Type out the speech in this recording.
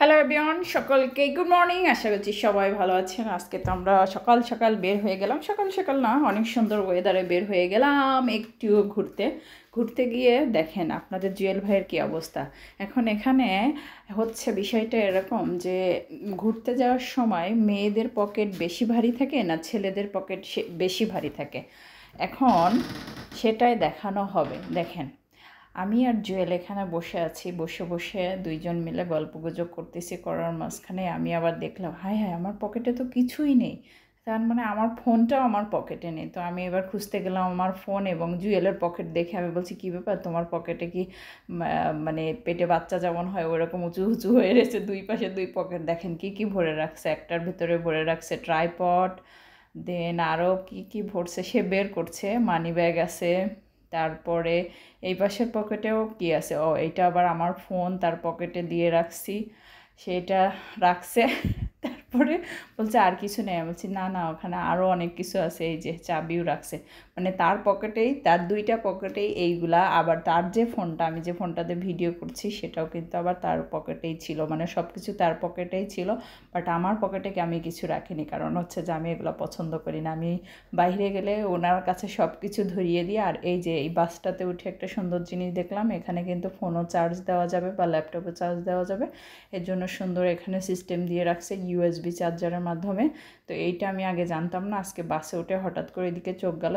hello বিয়ন সকলকে good morning আশা করছি সবাই ভালো আছেন আজকে তো আমরা সকাল সকাল বের হয়ে গেলাম সকাল সকাল না অনেক সুন্দর ওয়েদারে বের হয়ে গেলাম একটু ঘুরতে ঘুরতে গিয়ে দেখেন আপনাদের জুয়েল ভাইয়ের কী অবস্থা এখন এখানে হচ্ছে বিষয়টা এরকম যে ঘুরতে যাওয়ার সময় মেয়েদের পকেট বেশি ভারী থাকে না ছেলেদের পকেট বেশি ভারী থাকে এখন সেটাই দেখানো হবে দেখেন আমি আর জুয়েল এখানে বসে আছি বসে বসে দুইজন মিলে গল্প গুজব করতেছি করার মাঝখানে আমি আবার দেখলাম হায় হায় আমার পকেটে তো কিছুই নেই তার মানে আমার ফোনটাও আমার পকেটে নেই তো আমি এবার খুঁজতে গেলাম আমার ফোন এবং জুয়েলের পকেট দেখে আমি বলছি কী ব্যাপার তোমার পকেটে কি মানে পেটে বাচ্চা যেমন হয় ওরকম উঁচু উঁচু হয়ে রয়েছে দুই পাশে দুই পকেট দেখেন কি কি ভরে রাখছে একটার ভিতরে ভরে রাখছে ট্রাইপট দেন আরও কি কি ভরছে সে বের করছে মানি ব্যাগ আছে তারপরে এই পাশের পকেটেও কি আছে ও এটা আবার আমার ফোন তার পকেটে দিয়ে রাখছি সেটা রাখছে পরে বলছে আর কিছু নেই বলছি না না ওখানে আরও অনেক কিছু আছে এই যে চাবিও রাখছে মানে তার পকেটেই তার দুইটা পকেটেই এইগুলা আবার তার যে ফোনটা আমি যে ফোনটাতে ভিডিও করছি সেটাও কিন্তু আবার তার পকেটেই ছিল মানে সব কিছু তার পকেটেই ছিল বাট আমার পকেটে আমি কিছু রাখিনি কারণ হচ্ছে যে আমি এগুলো পছন্দ করি না আমি বাইরে গেলে ওনার কাছে সব কিছু ধরিয়ে দিই আর এই যে এই বাসটাতে উঠে একটা সুন্দর জিনিস দেখলাম এখানে কিন্তু ফোনও চার্জ দেওয়া যাবে বা ল্যাপটপে চার্জ দেওয়া যাবে এর জন্য সুন্দর এখানে সিস্টেম দিয়ে রাখছে ইউএস ইউএসবি চার্জারের মাধ্যমে তো এইটা আমি আগে জানতাম না আজকে বাসে উঠে হঠাৎ করে এদিকে চোখ গেল